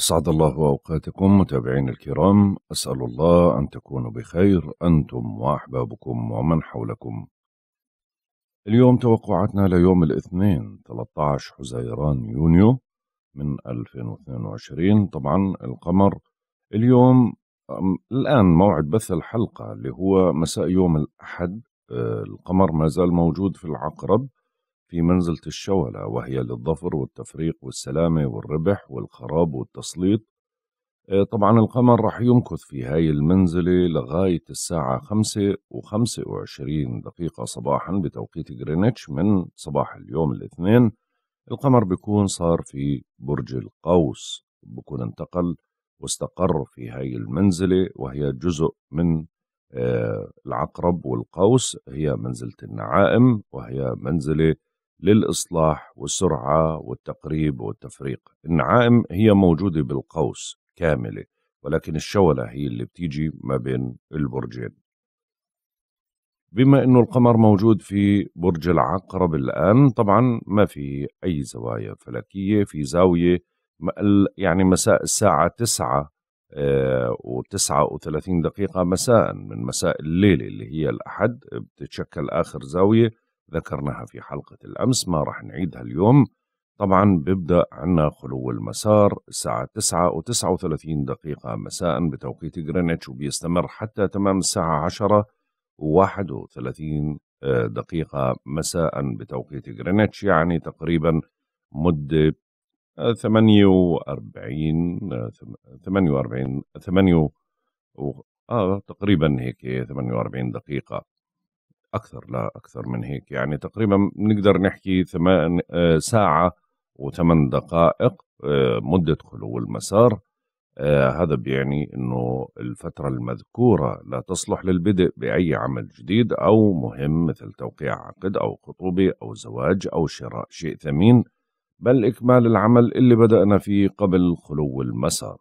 أسعد الله أوقاتكم متابعين الكرام أسأل الله أن تكونوا بخير أنتم وأحبابكم ومن حولكم اليوم توقعاتنا ليوم الاثنين 13 حزيران يونيو من 2022 طبعا القمر اليوم الآن موعد بث الحلقة اللي هو مساء يوم الأحد آه، القمر ما زال موجود في العقرب في منزلة الشولة وهي للظفر والتفريق والسلامة والربح والخراب والتسليط آه، طبعا القمر رح يمكث في هاي المنزلة لغاية الساعة خمسة وخمسة وعشرين دقيقة صباحا بتوقيت غرينتش من صباح اليوم الاثنين القمر بيكون صار في برج القوس بيكون انتقل واستقر في هاي المنزلة وهي جزء من آه، العقرب والقوس هي منزلة النعائم وهي منزلة للإصلاح والسرعة والتقريب والتفريق النعائم هي موجودة بالقوس كاملة ولكن الشولة هي اللي بتيجي ما بين البرجين بما أنه القمر موجود في برج العقرب الآن طبعا ما في أي زوايا فلكية في زاوية يعني مساء الساعة تسعة آه، وتسعة وثلاثين دقيقة مساء من مساء الليلة اللي هي الأحد بتتشكل آخر زاوية ذكرناها في حلقة الأمس ما رح نعيدها اليوم طبعا بيبدأ عنا خلو المسار الساعة 9 و 39 دقيقة مساء بتوقيت غرينتش وبيستمر حتى تمام الساعة 10 و 31 دقيقة مساء بتوقيت غرينتش يعني تقريبا مدة 48 آه، 48 آه، ثمانية و... آه تقريبا هيك 48 دقيقة اكثر لا اكثر من هيك يعني تقريبا بنقدر نحكي ثمان آه، ساعه وثمان دقائق آه، مده خلو المسار آه، هذا بيعني انه الفتره المذكوره لا تصلح للبدء باي عمل جديد او مهم مثل توقيع عقد او خطوبه او زواج او شراء شيء ثمين بل اكمال العمل اللي بدانا فيه قبل خلو المسار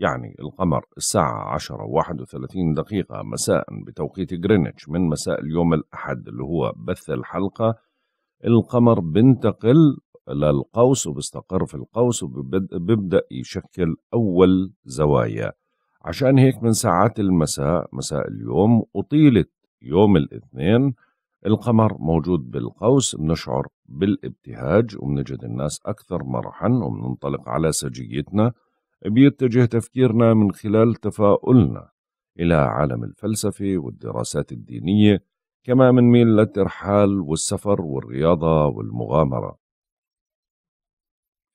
يعني القمر الساعة 10 و31 دقيقة مساء بتوقيت غرينتش من مساء اليوم الأحد اللي هو بث الحلقة القمر بنتقل للقوس وبيستقر في القوس وبيبدأ يشكل أول زوايا عشان هيك من ساعات المساء مساء اليوم وطيلة يوم الاثنين القمر موجود بالقوس بنشعر بالابتهاج وبنجد الناس أكثر مرحا وبننطلق على سجيتنا بيتجه تفكيرنا من خلال تفاؤلنا إلى عالم الفلسفة والدراسات الدينية كما ميل للترحال والسفر والرياضة والمغامرة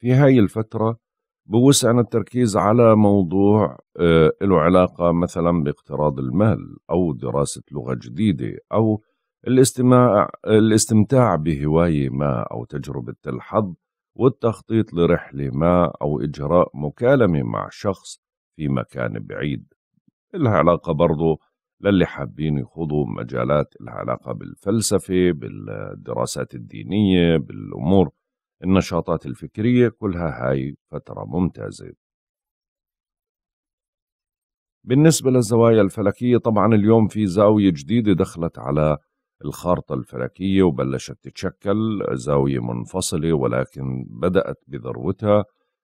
في هاي الفترة بوسعنا التركيز على موضوع آه، له علاقة مثلا باقتراض المال أو دراسة لغة جديدة أو الاستماع الاستمتاع بهواية ما أو تجربة الحظ والتخطيط لرحلة ما أو إجراء مكالمة مع شخص في مكان بعيد إلها علاقة برضو للي حابين يخوضوا مجالات لها علاقة بالفلسفة بالدراسات الدينية بالأمور النشاطات الفكرية كلها هاي فترة ممتازة بالنسبة للزوايا الفلكية طبعا اليوم في زاوية جديدة دخلت على الخارطة الفلكية وبلشت تتشكل زاوية منفصلة ولكن بدأت بذروتها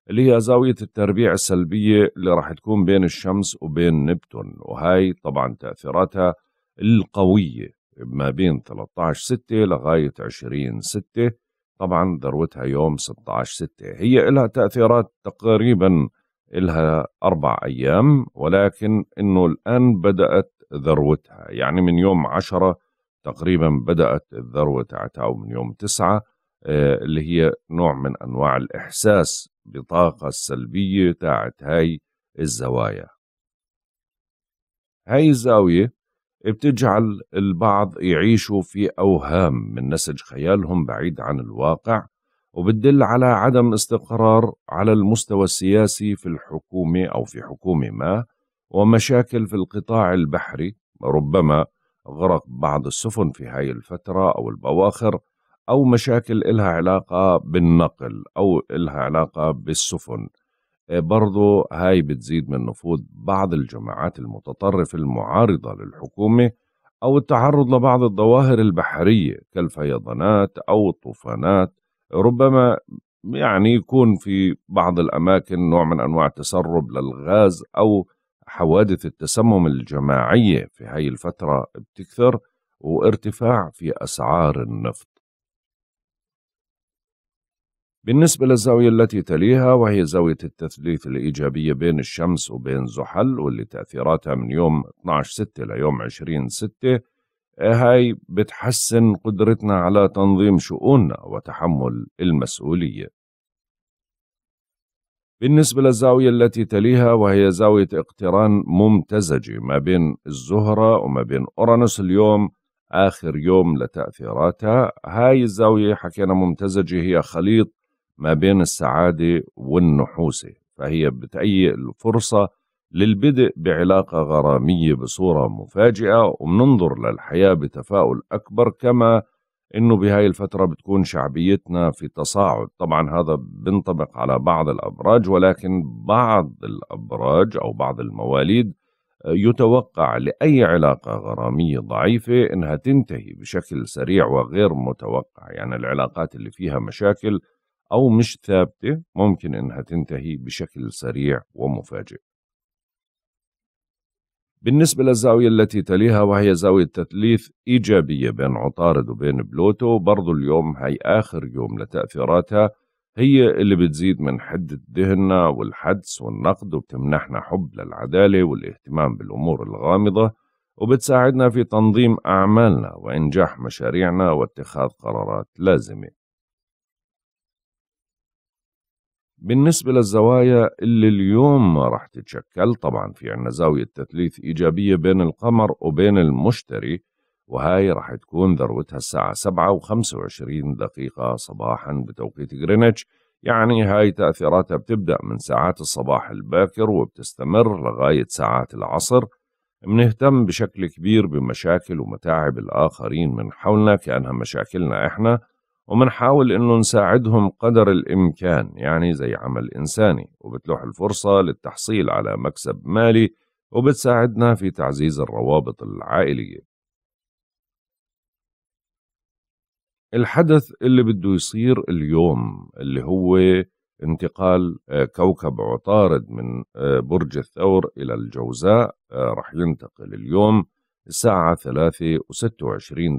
اللي هي زاوية التربيع السلبية اللي راح تكون بين الشمس وبين نبتون وهاي طبعا تأثيراتها القوية ما بين 13 6 لغاية 20 6 طبعا ذروتها يوم 16 6 هي لها تأثيرات تقريبا لها أربع أيام ولكن إنه الآن بدأت ذروتها يعني من يوم 10 تقريبا بدأت الذروة تاعتها من يوم تسعة آه، اللي هي نوع من أنواع الإحساس بطاقة السلبية تاعت هاي الزوايا هاي الزاوية بتجعل البعض يعيشوا في أوهام من نسج خيالهم بعيد عن الواقع وبتدل على عدم استقرار على المستوى السياسي في الحكومة أو في حكومة ما ومشاكل في القطاع البحري ربما غرق بعض السفن في هاي الفترة أو البواخر أو مشاكل إلها علاقة بالنقل أو إلها علاقة بالسفن آه، برضو هاي بتزيد من نفوذ بعض الجماعات المتطرفة المعارضة للحكومة أو التعرض لبعض الظواهر البحرية كالفيضانات أو الطوفانات ربما يعني يكون في بعض الأماكن نوع من أنواع تسرب للغاز أو حوادث التسمم الجماعية في هاي الفترة بتكثر وارتفاع في أسعار النفط بالنسبة للزاوية التي تليها وهي زاوية التثليث الإيجابية بين الشمس وبين زحل واللي تأثيراتها من يوم 12/6 ليوم 20/6 هاي بتحسن قدرتنا على تنظيم شؤوننا وتحمل المسؤولية بالنسبة للزاوية التي تليها وهي زاوية اقتران ممتزجة ما بين الزهرة وما بين أورانوس اليوم آخر يوم لتأثيراتها هاي الزاوية حكينا ممتزجة هي خليط ما بين السعادة والنحوسة فهي بتأيئ الفرصة للبدء بعلاقة غرامية بصورة مفاجئة ومننظر للحياة بتفاؤل أكبر كما انه بهاي الفترة بتكون شعبيتنا في تصاعد طبعا هذا بينطبق على بعض الابراج ولكن بعض الابراج او بعض المواليد آه، يتوقع لأي علاقة غرامية ضعيفة إنها تنتهي بشكل سريع وغير متوقع يعني العلاقات اللي فيها مشاكل أو مش ثابتة ممكن إنها تنتهي بشكل سريع ومفاجئ بالنسبة للزاوية التي تليها وهي زاوية تثليث إيجابية بين عطارد وبين بلوتو برضو اليوم هي آخر يوم لتأثيراتها هي اللي بتزيد من حدة ذهننا والحدس والنقد وبتمنحنا حب للعدالة والاهتمام بالأمور الغامضة وبتساعدنا في تنظيم أعمالنا وإنجاح مشاريعنا واتخاذ قرارات لازمة بالنسبة للزوايا اللي اليوم راح تتشكل طبعا في عنا زاوية تثليث إيجابية بين القمر وبين المشتري وهاي راح تكون ذروتها الساعة 7 و 25 دقيقة صباحا بتوقيت غرينتش يعني هاي تأثيراتها بتبدأ من ساعات الصباح الباكر وبتستمر لغاية ساعات العصر منهتم بشكل كبير بمشاكل ومتاعب الآخرين من حولنا كأنها مشاكلنا إحنا وبنحاول انه نساعدهم قدر الامكان يعني زي عمل انساني وبتلوح الفرصه للتحصيل على مكسب مالي وبتساعدنا في تعزيز الروابط العائليه الحدث اللي بده يصير اليوم اللي هو انتقال آه، كوكب عطارد من آه، برج الثور إلى الجوزاء آه، رح ينتقل اليوم الساعة 3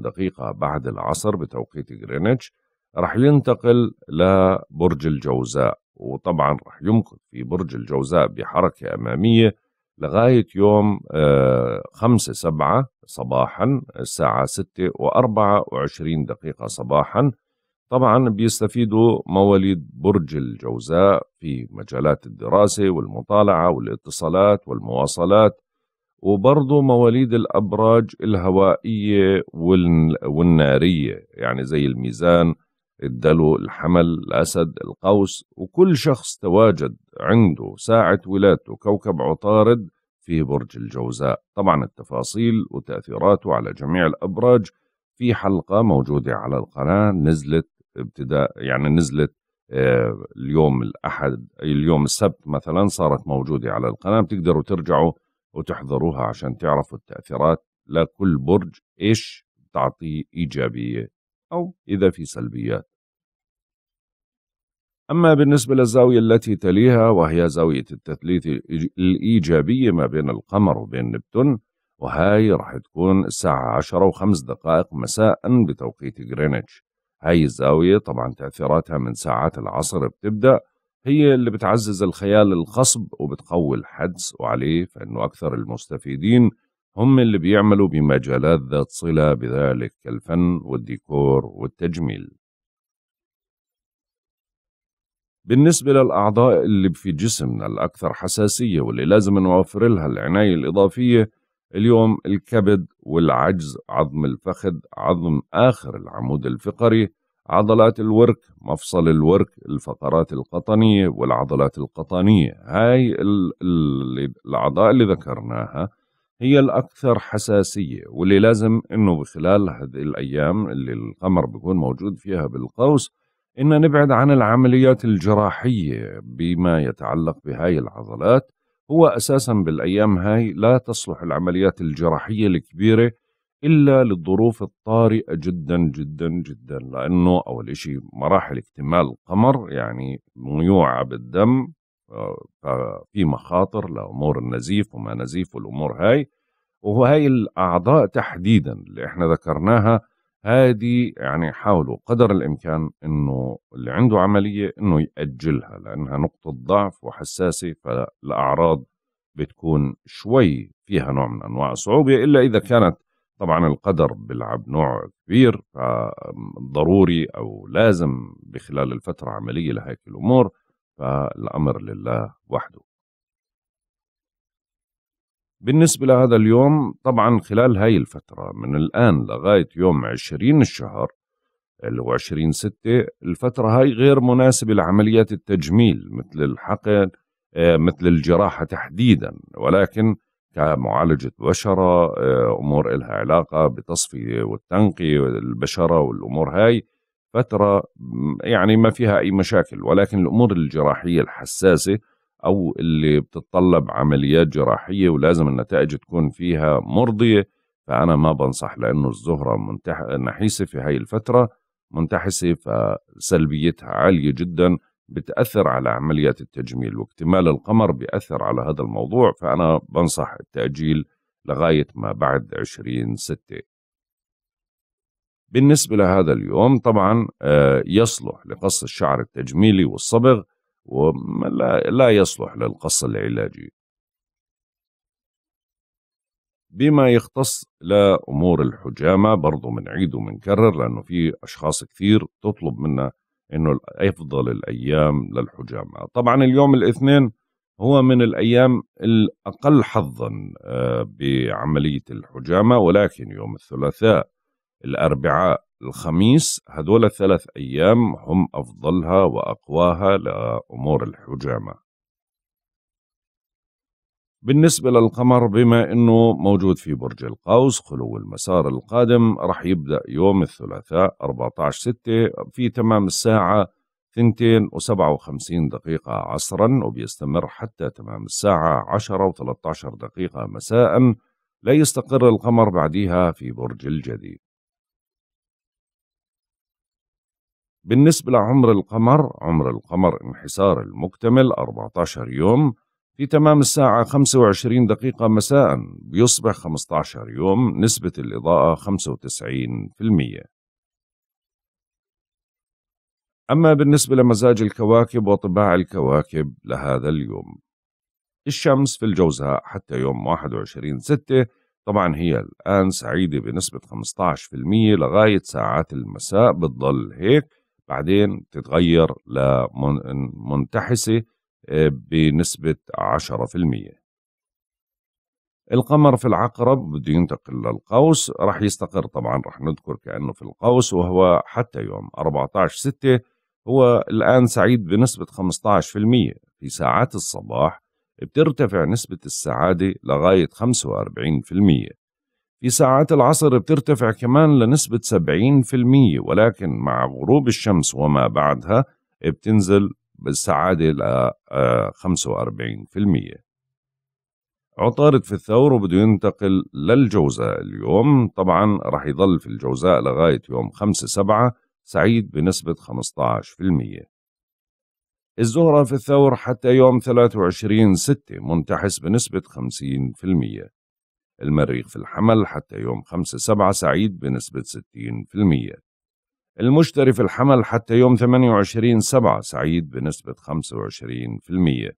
دقيقة بعد العصر بتوقيت غرينتش رح ينتقل لبرج الجوزاء وطبعا رح يمكث في برج الجوزاء بحركة أمامية لغاية يوم آه، خمسة سبعة صباحا الساعة ستة وأربعة وعشرين دقيقة صباحا طبعا بيستفيدوا مواليد برج الجوزاء في مجالات الدراسة والمطالعة والاتصالات والمواصلات وبرضه مواليد الأبراج الهوائية والنارية يعني زي الميزان الدلو الحمل الأسد القوس وكل شخص تواجد عنده ساعة ولادته كوكب عطارد في برج الجوزاء طبعا التفاصيل وتأثيراته على جميع الأبراج في حلقة موجودة على القناة نزلت ابتداء يعني نزلت آه، اليوم الأحد اليوم السبت مثلا صارت موجودة على القناة بتقدروا ترجعوا وتحضروها عشان تعرفوا التأثيرات لكل برج إيش تعطي إيجابية أو إذا في سلبيات أما بالنسبة للزاوية التي تليها وهي زاوية التثليث الإيجابية ما بين القمر وبين نبتون وهاي راح تكون الساعة عشرة وخمس دقائق مساء بتوقيت غرينتش هاي الزاوية طبعا تأثيراتها من ساعات العصر بتبدأ هي اللي بتعزز الخيال الخصب وبتقوي الحدس وعليه فإنه أكثر المستفيدين هم اللي بيعملوا بمجالات ذات صلة بذلك كالفن والديكور والتجميل بالنسبة للأعضاء اللي في جسمنا الأكثر حساسية واللي لازم نوفر لها العناية الإضافية اليوم الكبد والعجز عظم الفخذ عظم آخر العمود الفقري عضلات الورك مفصل الورك الفقرات القطنية والعضلات القطنية هاي الأعضاء اللي ذكرناها هي الأكثر حساسية واللي لازم إنه بخلال هذه الأيام اللي القمر بيكون موجود فيها بالقوس إن نبعد عن العمليات الجراحية بما يتعلق بهاي العضلات هو أساسا بالأيام هاي لا تصلح العمليات الجراحية الكبيرة إلا للظروف الطارئة جدا جدا جدا لأنه أول شيء مراحل اكتمال القمر يعني ميوعة بالدم آه، ففي مخاطر لأمور النزيف وما نزيف والأمور هاي وهي الأعضاء تحديدا اللي احنا ذكرناها هذه يعني حاولوا قدر الإمكان أنه اللي عنده عملية أنه يأجلها لأنها نقطة ضعف وحساسة فالأعراض بتكون شوي فيها نوع من أنواع الصعوبة إلا إذا كانت طبعا القدر بيلعب نوع كبير فضروري او لازم بخلال الفتره عمليه لهيك الامور فالامر لله وحده. بالنسبة لهذا اليوم طبعا خلال هاي الفترة من الآن لغاية يوم عشرين الشهر اللي هو عشرين ستة الفترة هاي غير مناسبة لعمليات التجميل مثل الحقن آه، مثل الجراحة تحديدا ولكن كمعالجة بشرة آه، أمور إلها علاقة بتصفية والتنقية البشرة والأمور هاي فترة يعني ما فيها أي مشاكل ولكن الأمور الجراحية الحساسة أو اللي بتتطلب عمليات جراحية ولازم النتائج تكون فيها مرضية فأنا ما بنصح لأنه الزهرة منتح... نحيسة في هاي الفترة منتحسة فسلبيتها عالية جدا بتأثر على عمليات التجميل واكتمال القمر بيأثر على هذا الموضوع فأنا بنصح التأجيل لغاية ما بعد 20 ستة بالنسبة لهذا اليوم طبعا آه، يصلح لقص الشعر التجميلي والصبغ ولا يصلح للقص العلاجي بما يختص لأمور الحجامة برضو منعيد ومنكرر لأنه في أشخاص كثير تطلب منا انه افضل الايام للحجامه طبعا اليوم الاثنين هو من الايام الاقل حظا آه، بعمليه الحجامه ولكن يوم الثلاثاء الاربعاء الخميس هذول الثلاث ايام هم افضلها واقواها لامور الحجامه بالنسبة للقمر بما أنه موجود في برج القوس خلو المسار القادم رح يبدأ يوم الثلاثاء 14 6 في تمام الساعة 2 و57 دقيقة عصرا وبيستمر حتى تمام الساعة 10 و13 دقيقة مساء لا يستقر القمر بعدها في برج الجدي بالنسبة لعمر القمر عمر القمر انحسار المكتمل 14 يوم في تمام الساعة 25 دقيقة مساء بيصبح 15 يوم نسبة الإضاءة 95% أما بالنسبة لمزاج الكواكب وطباع الكواكب لهذا اليوم الشمس في الجوزاء حتى يوم 21 6 طبعا هي الآن سعيدة بنسبة 15% لغاية ساعات المساء بتضل هيك بعدين تتغير لمنتحسة بنسبة 10% القمر في العقرب بده ينتقل للقوس رح يستقر طبعا رح نذكر كأنه في القوس وهو حتى يوم 14 6 هو الآن سعيد بنسبة 15% في ساعات الصباح بترتفع نسبة السعادة لغاية 45% في ساعات العصر بترتفع كمان لنسبة 70% ولكن مع غروب الشمس وما بعدها بتنزل بالسعادة ل 45% آه، عطارد في الثور وبده ينتقل للجوزاء اليوم طبعا رح يضل في الجوزاء لغاية يوم 5 سبعة سعيد بنسبة 15% الزهرة في الثور حتى يوم 23 ستة منتحس بنسبة 50% المريخ في الحمل حتى يوم 5 سبعة سعيد بنسبة 60% المشتري في الحمل حتى يوم 28 سبعة سعيد بنسبة 25%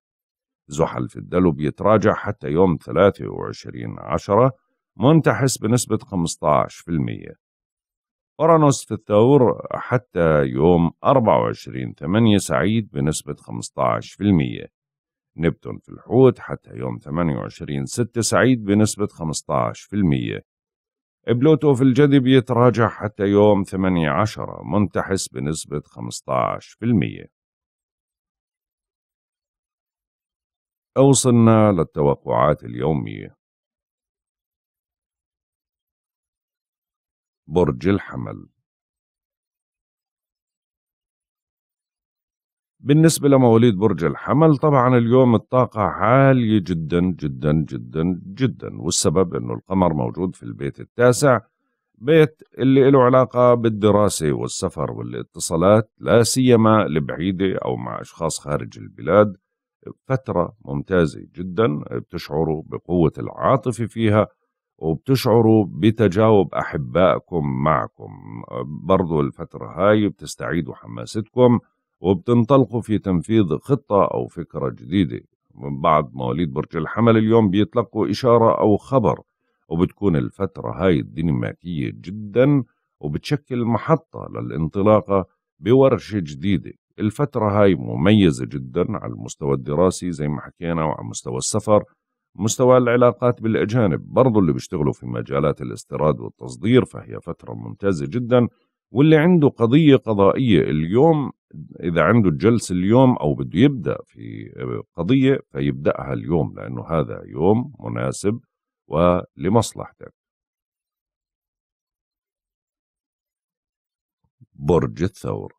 زحل في الدلو بيتراجع حتى يوم 23 عشرة منتحس بنسبة 15% أورانوس في الثور حتى يوم 24 8 سعيد بنسبة 15% نبتون في الحوت حتى يوم 28 6 سعيد بنسبة 15% بلوتو في الجذب يتراجع حتى يوم 18 منتحس بنسبة 15% أوصلنا للتوقعات اليومية برج الحمل بالنسبة لمواليد برج الحمل طبعا اليوم الطاقة عالية جدا جدا جدا جدا والسبب انه القمر موجود في البيت التاسع بيت اللي له علاقة بالدراسة والسفر والاتصالات لا سيما البعيدة أو مع أشخاص خارج البلاد فترة ممتازة جدا بتشعروا بقوة العاطفة فيها وبتشعروا بتجاوب أحبائكم معكم برضو الفترة هاي بتستعيدوا حماستكم وبتنطلقوا في تنفيذ خطة أو فكرة جديدة من بعد مواليد برج الحمل اليوم بيتلقوا إشارة أو خبر وبتكون الفترة هاي الديناميكية جدا وبتشكل محطة للانطلاقة بورشة جديدة الفترة هاي مميزة جدا على المستوى الدراسي زي ما حكينا وعلى مستوى السفر مستوى العلاقات بالأجانب برضو اللي بيشتغلوا في مجالات الاستيراد والتصدير فهي فترة ممتازة جدا واللي عنده قضية قضائية اليوم إذا عنده الجلسة اليوم أو بده يبدأ في قضية فيبدأها اليوم لأنه هذا يوم مناسب ولمصلحتك برج الثور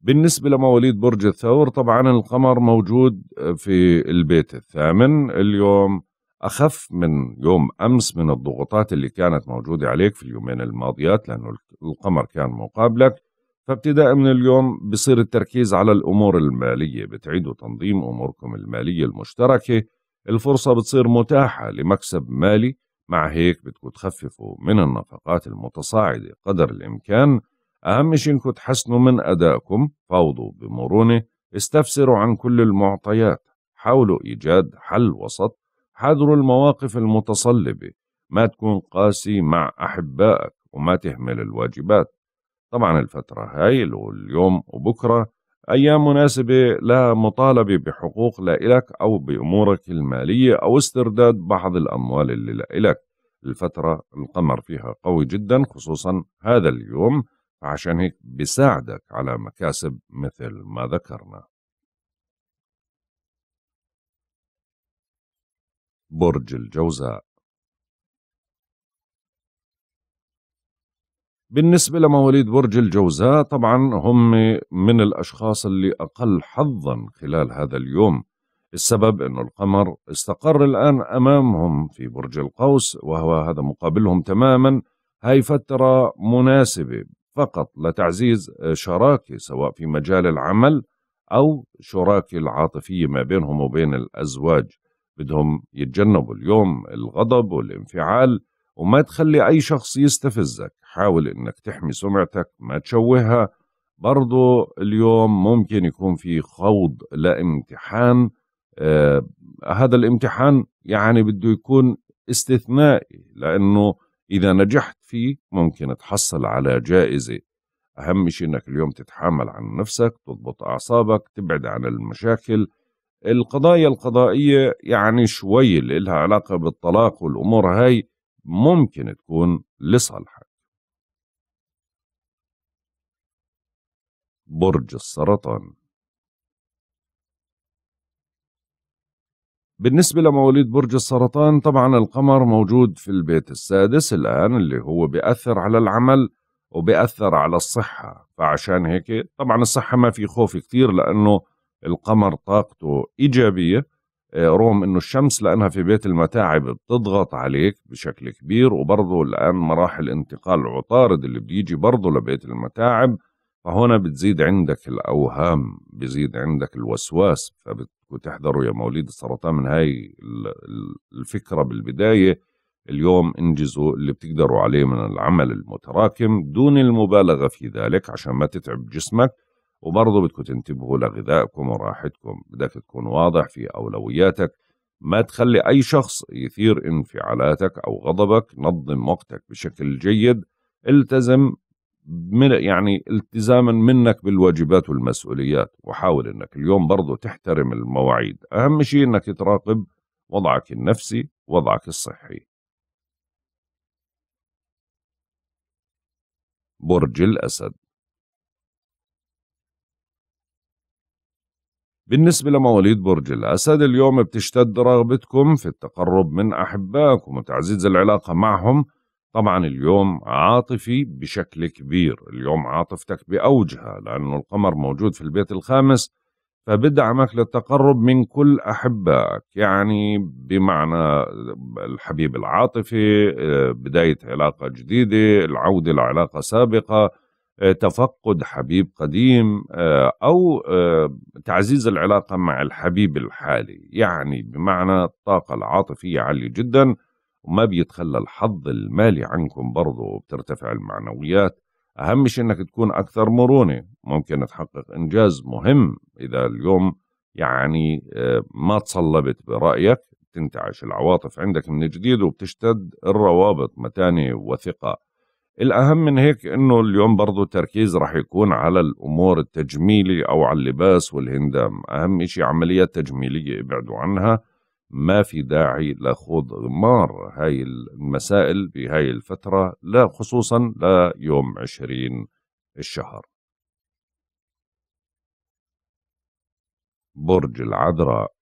بالنسبة لمواليد برج الثور طبعا القمر موجود في البيت الثامن اليوم أخف من يوم أمس من الضغوطات اللي كانت موجودة عليك في اليومين الماضيات لأنه القمر كان مقابلك فابتداء من اليوم بصير التركيز على الأمور المالية بتعيدوا تنظيم أموركم المالية المشتركة الفرصة بتصير متاحة لمكسب مالي مع هيك بدكم تخففوا من النفقات المتصاعدة قدر الإمكان أهم شيء إنكم تحسنوا من أدائكم فاوضوا بمرونة استفسروا عن كل المعطيات حاولوا إيجاد حل وسط حذروا المواقف المتصلبة ما تكون قاسي مع أحبائك وما تهمل الواجبات طبعا الفترة هاي اليوم وبكرة أيام مناسبة لا مطالبة بحقوق لإلك أو بأمورك المالية أو استرداد بعض الأموال اللي لإلك الفترة القمر فيها قوي جدا خصوصا هذا اليوم عشان هيك بساعدك على مكاسب مثل ما ذكرنا برج الجوزاء بالنسبة لمواليد برج الجوزاء طبعا هم من الأشخاص اللي أقل حظا خلال هذا اليوم السبب أن القمر استقر الآن أمامهم في برج القوس وهو هذا مقابلهم تماما هاي فترة مناسبة فقط لتعزيز شراكة سواء في مجال العمل أو شراكة العاطفية ما بينهم وبين الأزواج بدهم يتجنبوا اليوم الغضب والانفعال وما تخلي أي شخص يستفزك حاول إنك تحمي سمعتك ما تشوهها برضو اليوم ممكن يكون في خوض لامتحان آه هذا الامتحان يعني بده يكون استثنائي لأنه إذا نجحت فيه ممكن تحصل على جائزة أهم شيء إنك اليوم تتحامل عن نفسك تضبط أعصابك تبعد عن المشاكل القضايا القضائية يعني شوي اللي لها علاقة بالطلاق والأمور هاي ممكن تكون لصالحك برج السرطان بالنسبة لمواليد برج السرطان طبعا القمر موجود في البيت السادس الآن اللي هو بيأثر على العمل وبيأثر على الصحة فعشان هيك طبعا الصحة ما في خوف كتير لأنه القمر طاقته إيجابية آه، رغم انه الشمس لانها في بيت المتاعب بتضغط عليك بشكل كبير وبرضه الان مراحل انتقال عطارد اللي بيجي برضه لبيت المتاعب فهنا بتزيد عندك الاوهام بزيد عندك الوسواس فبتحضروا يا مواليد السرطان من هاي الفكره بالبدايه اليوم انجزوا اللي بتقدروا عليه من العمل المتراكم دون المبالغه في ذلك عشان ما تتعب جسمك وبرضه بدكم تنتبهوا لغذائكم وراحتكم بدك تكون واضح في أولوياتك ما تخلي أي شخص يثير انفعالاتك أو غضبك نظم وقتك بشكل جيد التزم من يعني التزاما منك بالواجبات والمسؤوليات وحاول انك اليوم برضه تحترم المواعيد اهم شيء انك تراقب وضعك النفسي وضعك الصحي برج الأسد بالنسبة لمواليد برج الأسد اليوم بتشتد رغبتكم في التقرب من أحبائكم وتعزيز العلاقة معهم طبعا اليوم عاطفي بشكل كبير اليوم عاطفتك بأوجها لأنه القمر موجود في البيت الخامس فبدعمك للتقرب من كل أحبائك يعني بمعنى الحبيب العاطفي آه، بداية علاقة جديدة العودة لعلاقة سابقة تفقد حبيب قديم آه، او آه، تعزيز العلاقه مع الحبيب الحالي يعني بمعنى الطاقه العاطفيه عاليه جدا وما بيتخلى الحظ المالي عنكم برضه وبترتفع المعنويات اهم شيء انك تكون اكثر مرونه ممكن تحقق انجاز مهم اذا اليوم يعني آه، ما تصلبت برايك تنتعش العواطف عندك من جديد وبتشتد الروابط متانه وثقه الأهم من هيك إنه اليوم برضو التركيز رح يكون على الأمور التجميلي أو على اللباس والهندام أهم إشي عمليات تجميلية ابعدوا عنها ما في داعي لخوض غمار هاي المسائل بهاي الفترة لا خصوصا ليوم عشرين الشهر برج العذراء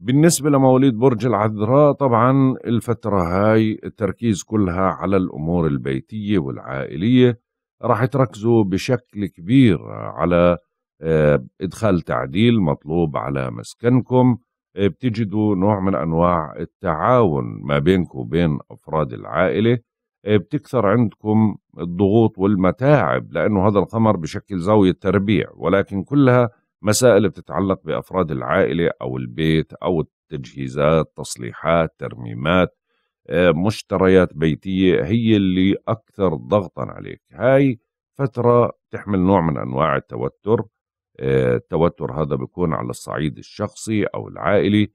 بالنسبة لمواليد برج العذراء طبعا الفترة هاي التركيز كلها على الأمور البيتية والعائلية راح تركزوا بشكل كبير على آه، إدخال تعديل مطلوب على مسكنكم آه، بتجدوا نوع من أنواع التعاون ما بينكم وبين أفراد العائلة آه، بتكثر عندكم الضغوط والمتاعب لأنه هذا القمر بشكل زاوية تربيع ولكن كلها مسائل بتتعلق بأفراد العائلة أو البيت أو التجهيزات تصليحات ترميمات آه، مشتريات بيتية هي اللي أكثر ضغطا عليك هاي فترة تحمل نوع من أنواع التوتر آه، التوتر هذا بيكون على الصعيد الشخصي أو العائلي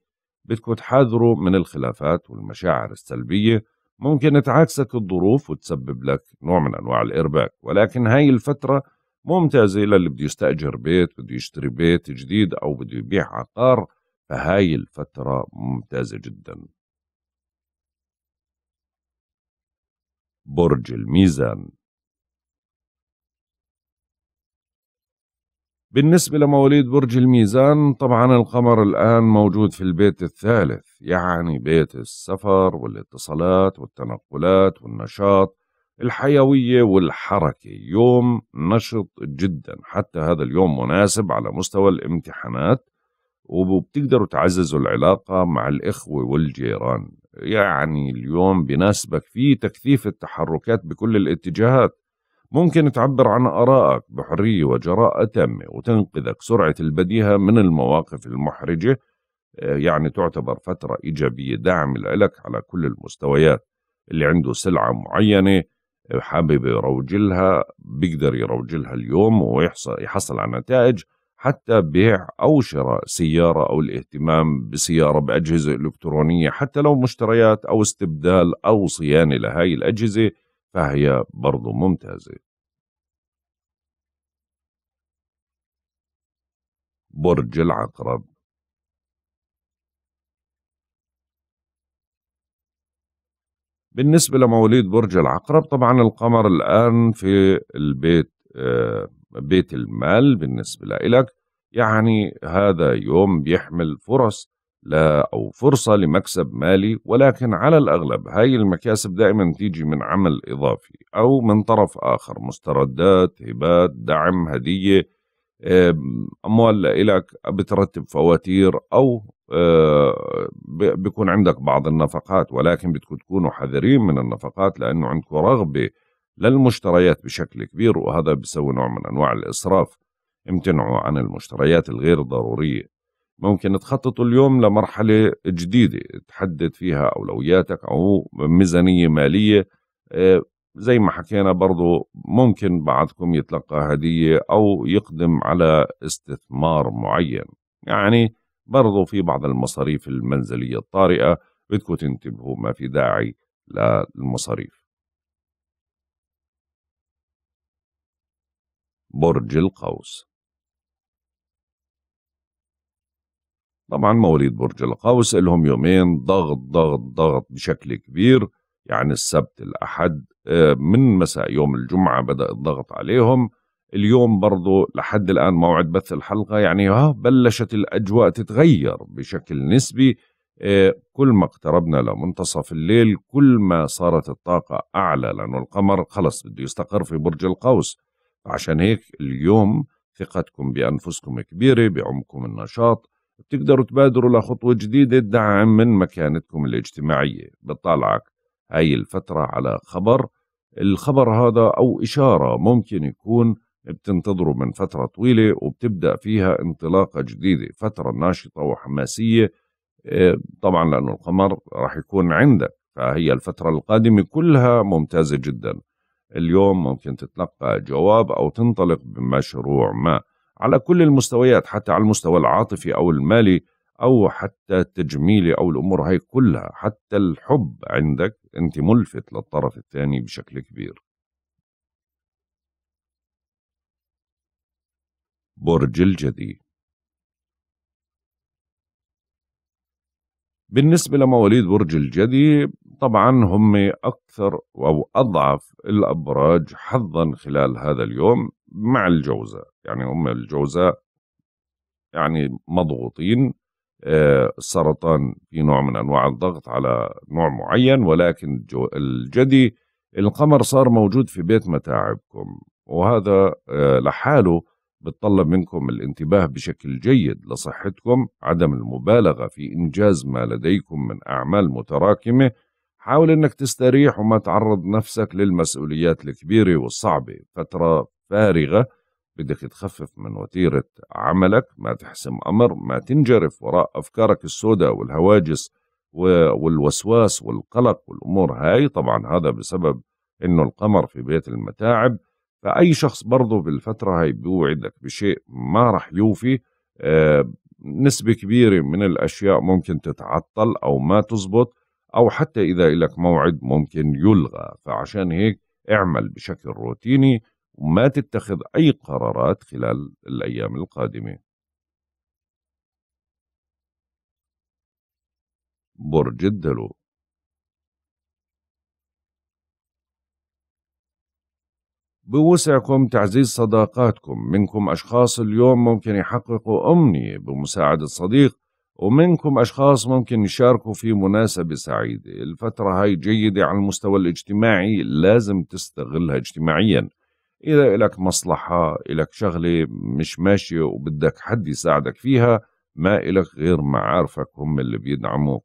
بدكم تحاذروا من الخلافات والمشاعر السلبية ممكن تعاكسك الظروف وتسبب لك نوع من أنواع الإرباك ولكن هاي الفترة ممتازة للي بده يستأجر بيت بده يشتري بيت جديد أو بده يبيع عقار فهاي الفترة ممتازة جدا برج الميزان بالنسبة لمواليد برج الميزان طبعا القمر الآن موجود في البيت الثالث يعني بيت السفر والاتصالات والتنقلات والنشاط الحيوية والحركة يوم نشط جدا حتى هذا اليوم مناسب على مستوى الامتحانات وبتقدروا تعززوا العلاقة مع الإخوة والجيران يعني اليوم بناسبك فيه تكثيف التحركات بكل الاتجاهات ممكن تعبر عن آرائك بحرية وجراءة تامة وتنقذك سرعة البديهة من المواقف المحرجة آه، يعني تعتبر فترة إيجابية داعمة لك على كل المستويات اللي عنده سلعة معينة حابب يروج لها بيقدر يروج لها اليوم ويحصل على نتائج حتى بيع أو شراء سيارة أو الاهتمام بسيارة بأجهزة إلكترونية حتى لو مشتريات أو استبدال أو صيانة لهاي الأجهزة فهي برضو ممتازة برج العقرب بالنسبة لمواليد برج العقرب طبعا القمر الآن في البيت آه، بيت المال بالنسبة لك يعني هذا يوم بيحمل فرص لا أو فرصة لمكسب مالي ولكن على الأغلب هاي المكاسب دائما تيجي من عمل إضافي أو من طرف آخر مستردات هبات دعم هدية أموال لإلك بترتب فواتير أو آه، بيكون عندك بعض النفقات ولكن بدكم تكونوا حذرين من النفقات لانه عندكم رغبه للمشتريات بشكل كبير وهذا بيسوي نوع من انواع الاسراف امتنعوا عن المشتريات الغير ضروريه ممكن تخططوا اليوم لمرحله جديده تحدد فيها اولوياتك او ميزانيه ماليه آه، زي ما حكينا برضو ممكن بعضكم يتلقى هديه او يقدم على استثمار معين يعني برضو في بعض المصاريف المنزلية الطارئة بدكم تنتبهوا ما في داعي للمصاريف برج القوس طبعا مواليد برج القوس لهم يومين ضغط ضغط ضغط بشكل كبير يعني السبت الأحد آه، من مساء يوم الجمعة بدأ الضغط عليهم اليوم برضو لحد الآن موعد بث الحلقة يعني ها بلشت الأجواء تتغير بشكل نسبي آه، كل ما اقتربنا لمنتصف الليل كل ما صارت الطاقة أعلى لأنه القمر خلص بده يستقر في برج القوس عشان هيك اليوم ثقتكم بأنفسكم كبيرة بعمقكم النشاط بتقدروا تبادروا لخطوة جديدة تدعم من مكانتكم الاجتماعية بتطالعك هاي الفترة على خبر الخبر هذا أو إشارة ممكن يكون بتنتظره من فترة طويلة وبتبدأ فيها انطلاقة جديدة فترة ناشطة وحماسية آه، طبعا لأنه القمر راح يكون عندك فهي الفترة القادمة كلها ممتازة جدا اليوم ممكن تتلقى جواب أو تنطلق بمشروع ما على كل المستويات حتى على المستوى العاطفي أو المالي أو حتى التجميلي أو الأمور هاي كلها حتى الحب عندك أنت ملفت للطرف الثاني بشكل كبير برج الجدي بالنسبة لمواليد برج الجدي طبعا هم أكثر أو أضعف الأبراج حظا خلال هذا اليوم مع الجوزة يعني هم الجوزة يعني مضغوطين آه، السرطان في نوع من أنواع الضغط على نوع معين ولكن الجدي القمر صار موجود في بيت متاعبكم وهذا آه، لحاله بتطلب منكم الانتباه بشكل جيد لصحتكم عدم المبالغة في إنجاز ما لديكم من أعمال متراكمة حاول أنك تستريح وما تعرض نفسك للمسؤوليات الكبيرة والصعبة فترة فارغة بدك تخفف من وتيرة عملك ما تحسم أمر ما تنجرف وراء أفكارك السوداء والهواجس والوسواس والقلق والأمور هاي طبعا هذا بسبب أنه القمر في بيت المتاعب فأي شخص برضه بالفترة هاي بيوعدك بشيء ما راح يوفي آه، نسبة كبيرة من الأشياء ممكن تتعطل أو ما تزبط أو حتى إذا إلك موعد ممكن يلغى فعشان هيك اعمل بشكل روتيني وما تتخذ أي قرارات خلال الأيام القادمة برج الدلو بوسعكم تعزيز صداقاتكم منكم أشخاص اليوم ممكن يحققوا أمنية بمساعدة صديق ومنكم أشخاص ممكن يشاركوا في مناسبة سعيدة الفترة هاي جيدة على المستوى الاجتماعي لازم تستغلها اجتماعيا إذا إلك مصلحة إلك شغلة مش ماشية وبدك حد يساعدك فيها ما إلك غير معارفك هم اللي بيدعموك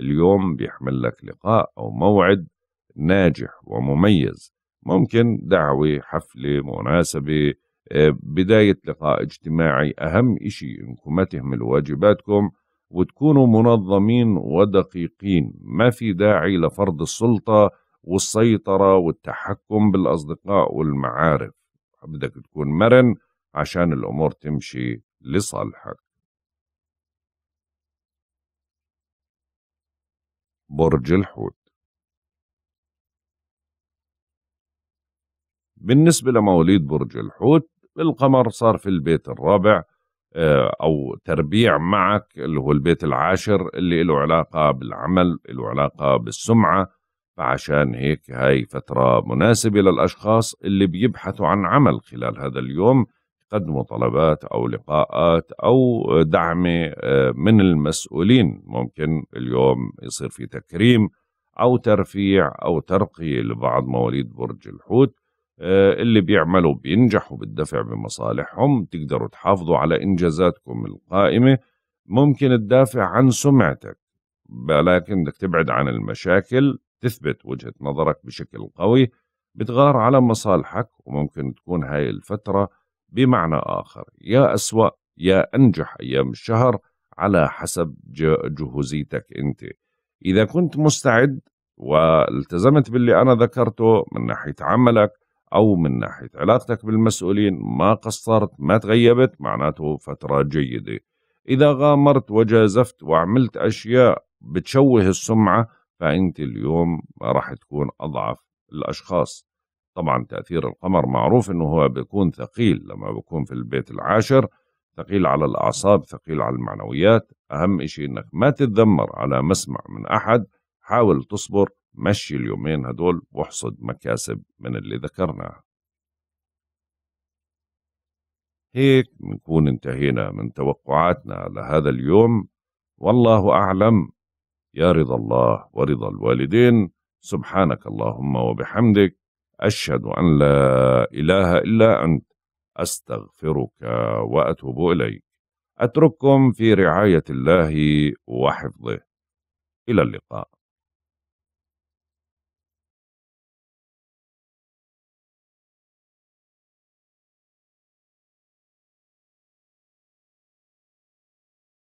اليوم بيحمل لك لقاء أو موعد ناجح ومميز ممكن دعوة حفلة مناسبة آه، بداية لقاء اجتماعي أهم إشي إنكم تهملوا واجباتكم وتكونوا منظمين ودقيقين ما في داعي لفرض السلطة والسيطرة والتحكم بالأصدقاء والمعارف بدك تكون مرن عشان الأمور تمشي لصالحك برج الحوت بالنسبة لمواليد برج الحوت القمر صار في البيت الرابع آه، أو تربيع معك اللي هو البيت العاشر اللي له علاقة بالعمل له علاقة بالسمعة فعشان هيك هاي فترة مناسبة للأشخاص اللي بيبحثوا عن عمل خلال هذا اليوم قدموا طلبات أو لقاءات أو دعمة آه، من المسؤولين ممكن اليوم يصير في تكريم أو ترفيع أو ترقية لبعض مواليد برج الحوت آه، اللي بيعملوا بينجحوا بالدفع بمصالحهم تقدروا تحافظوا على إنجازاتكم القائمة ممكن تدافع عن سمعتك ولكن بدك تبعد عن المشاكل تثبت وجهة نظرك بشكل قوي بتغار على مصالحك وممكن تكون هاي الفترة بمعنى آخر يا أسوأ يا أنجح أيام الشهر على حسب جهوزيتك أنت إذا كنت مستعد والتزمت باللي أنا ذكرته من ناحية عملك أو من ناحية علاقتك بالمسؤولين ما قصرت ما تغيبت معناته فترة جيدة إذا غامرت وجازفت وعملت أشياء بتشوه السمعة فأنت اليوم راح تكون أضعف الأشخاص طبعا تأثير القمر معروف أنه هو بيكون ثقيل لما بيكون في البيت العاشر ثقيل على الأعصاب ثقيل على المعنويات أهم شيء أنك ما تتذمر على مسمع من أحد حاول تصبر مشي اليومين هدول واحصد مكاسب من اللي ذكرناه هيك بنكون انتهينا من توقعاتنا لهذا اليوم والله أعلم يا رضا الله ورضا الوالدين سبحانك اللهم وبحمدك أشهد أن لا إله إلا أنت أستغفرك وأتوب إليك أترككم في رعاية الله وحفظه إلى اللقاء